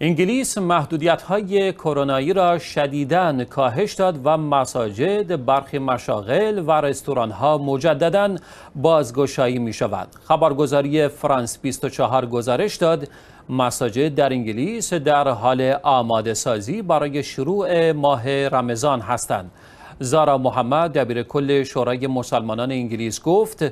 انگلیس محدودیت های کرونایی را شدیداً کاهش داد و مساجد، برخی مشاغل و رستوران ها مجددا بازگشایی می شود. خبرگزاری فرانس 24 گزارش داد مساجد در انگلیس در حال آماده سازی برای شروع ماه رمضان هستند. زارا محمد دبیر کل شورای مسلمانان انگلیس گفت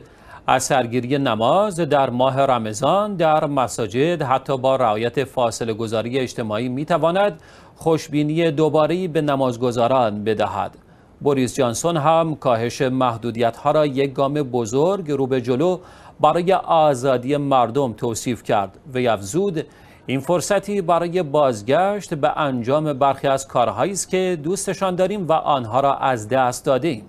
از سرگیری نماز در ماه رمضان در مساجد حتی با رعایت فاصله گذاری اجتماعی می تواند خوشبینی دوباری به نمازگزاران بدهد. بوریس جانسون هم کاهش محدودیت ها را یک گام بزرگ رو به جلو برای آزادی مردم توصیف کرد و افزود این فرصتی برای بازگشت به انجام برخی از کارهایی است که دوستشان داریم و آنها را از دست دادیم.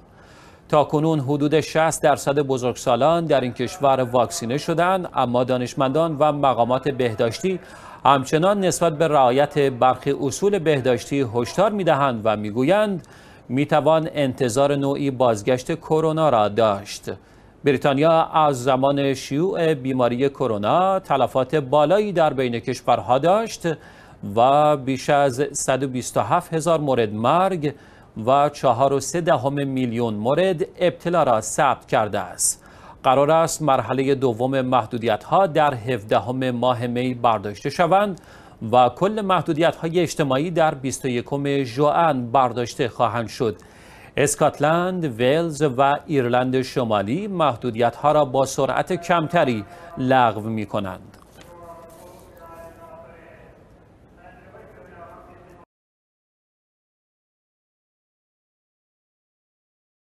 تا کنون حدود 60 درصد بزرگسالان در این کشور واکسینه شدند اما دانشمندان و مقامات بهداشتی همچنان نسبت به رعایت برخی اصول بهداشتی هشدار میدهند و میگویند میتوان انتظار نوعی بازگشت کرونا را داشت بریتانیا از زمان شیوع بیماری کرونا تلفات بالایی در بین کشورها داشت و بیش از 127 هزار مورد مرگ و 4.3 میلیون مورد ابتلا را ثبت کرده است. قرار است مرحله دوم محدودیت ها در 17 ماه می برداشته شوند و کل محدودیت های اجتماعی در 21 ژوئن برداشته خواهند شد. اسکاتلند، ولز و ایرلند شمالی محدودیت ها را با سرعت کمتری لغو می کنند.